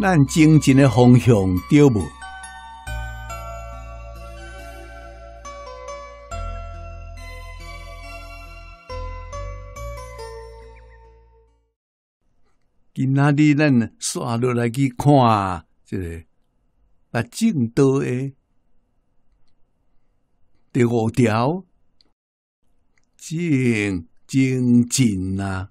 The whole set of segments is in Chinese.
咱前进的方向对无？今仔日咱刷落来去看，就是把正道的第五条，正前进呐。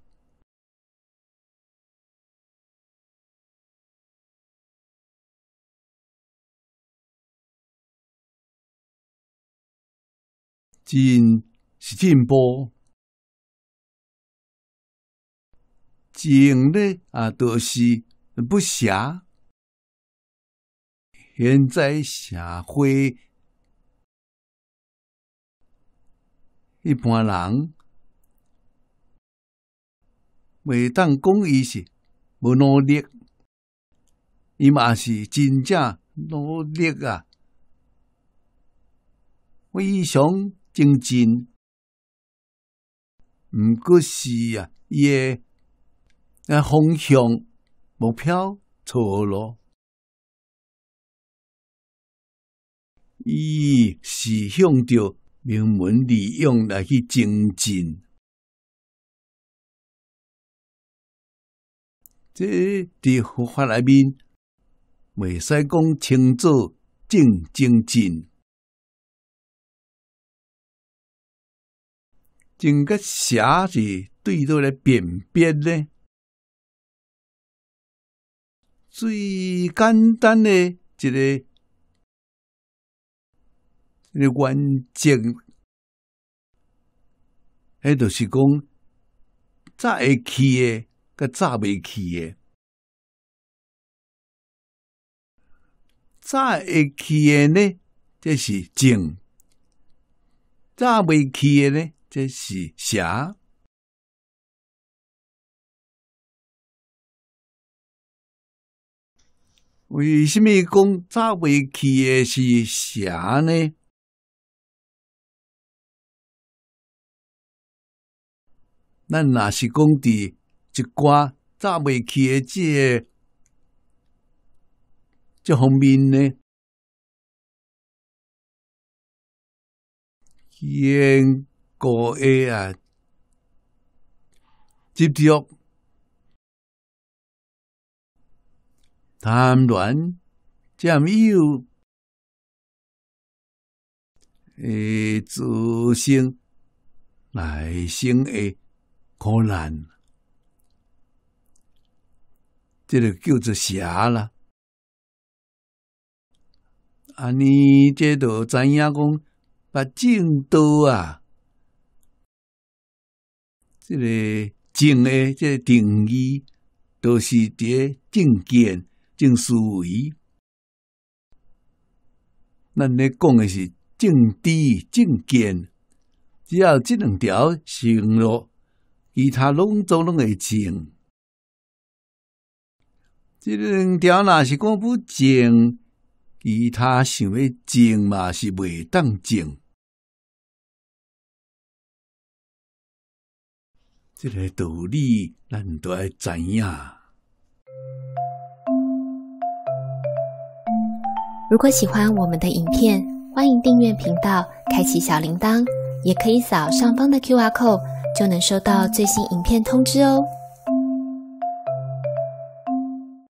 进是进步，进呢啊都是不暇。现在社会一般人未当讲伊是无努力，伊嘛是真正努力啊！我以前。精进，唔过是啊，伊诶啊方向、目标错咯。伊是向着名门利用来去精进，即伫佛法内面，未使讲称作正精进。怎个写是对着来辨别呢？最简单的一个，你完整，迄著是讲，早会去的，甲早未去的，早会去的呢，这是正；早未去的呢？是啥？为什么讲诈未起的是啥呢？咱若是讲伫一寡诈未起的这这方面呢，因。高哎啊，接贪探卵、酱有诶、自腥、奶生诶、困难，这个叫做虾啦。啊，你这都怎样讲？把正道啊！这个正诶，这定义都是伫政见、政思维。咱咧讲诶是政治、政见，只要即两条行了，其他拢总拢会正。即两条若是讲不正，其他想要正嘛是袂当正。这个道理，我都爱知呀。如果喜欢我们的影片，欢迎订阅频道，开启小铃铛，也可以扫上方的 Q R code，就能收到最新影片通知哦。